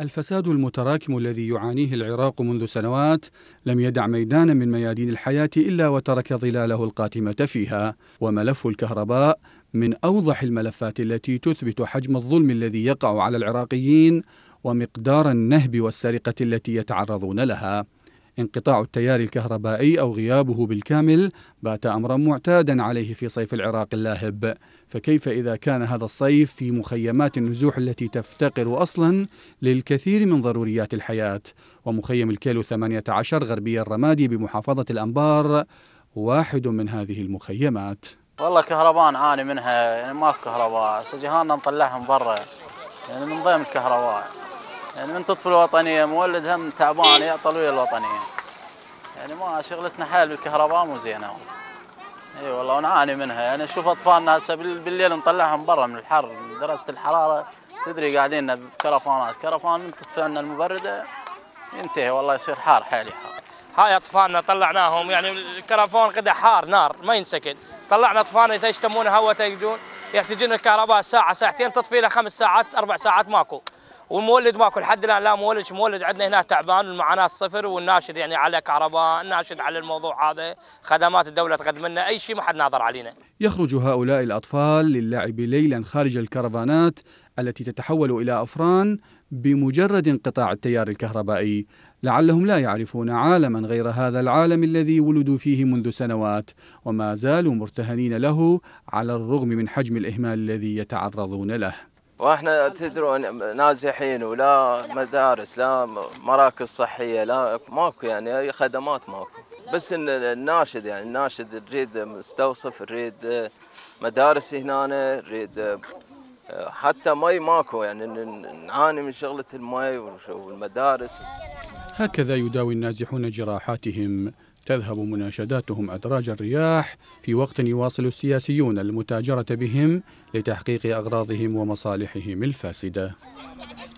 الفساد المتراكم الذي يعانيه العراق منذ سنوات لم يدع ميدانا من ميادين الحياة إلا وترك ظلاله القاتمة فيها وملف الكهرباء من أوضح الملفات التي تثبت حجم الظلم الذي يقع على العراقيين ومقدار النهب والسرقة التي يتعرضون لها انقطاع التيار الكهربائي أو غيابه بالكامل بات أمرا معتادا عليه في صيف العراق اللاهب فكيف إذا كان هذا الصيف في مخيمات النزوح التي تفتقر أصلا للكثير من ضروريات الحياة ومخيم الكيلو 18 غربي الرمادي بمحافظة الأنبار واحد من هذه المخيمات والله كهرباء نعاني منها يعني ماكو كهرباء سجهاننا نطلعهم برا يعني من ضيم الكهرباء يعني من تطفي الوطنيه مولد هم تعبان يعطل ويا الوطنيه يعني ما شغلتنا حال بالكهرباء مو زينه والله اي والله ونعاني منها يعني اشوف اطفالنا هسه بالليل نطلعهم برا من الحر من درجه الحراره تدري قاعدين بكرفانات كرفان من تطفي لنا المبرده ينتهي والله يصير حار حالي حار هاي اطفالنا طلعناهم يعني الكرفان قد حار نار ما ينسكن طلعنا اطفالنا يشتمون هواء يحتاجون الكهرباء ساعه ساعتين تطفي له خمس ساعات اربع ساعات ماكو والمولد ماكو لحد الان لا مولد مولد عندنا هنا تعبان والمعاناه صفر والناشد يعني على كهرباء الناشد على الموضوع هذا خدمات الدوله تقدم لنا اي شيء ما حد ناظر علينا يخرج هؤلاء الاطفال للعب ليلا خارج الكرفانات التي تتحول الى افران بمجرد انقطاع التيار الكهربائي لعلهم لا يعرفون عالما غير هذا العالم الذي ولدوا فيه منذ سنوات وما زالوا مرتهنين له على الرغم من حجم الاهمال الذي يتعرضون له واحنا تدرون نازحين ولا مدارس لا مراكز صحيه لا ماكو يعني اي خدمات ماكو بس ان الناشد يعني الناشد نريد مستوصف نريد مدارس هنا نريد حتى مي ماكو يعني نعاني من شغله المي والمدارس هكذا يداوي النازحون جراحاتهم تذهب مناشداتهم أدراج الرياح في وقت يواصل السياسيون المتاجرة بهم لتحقيق أغراضهم ومصالحهم الفاسدة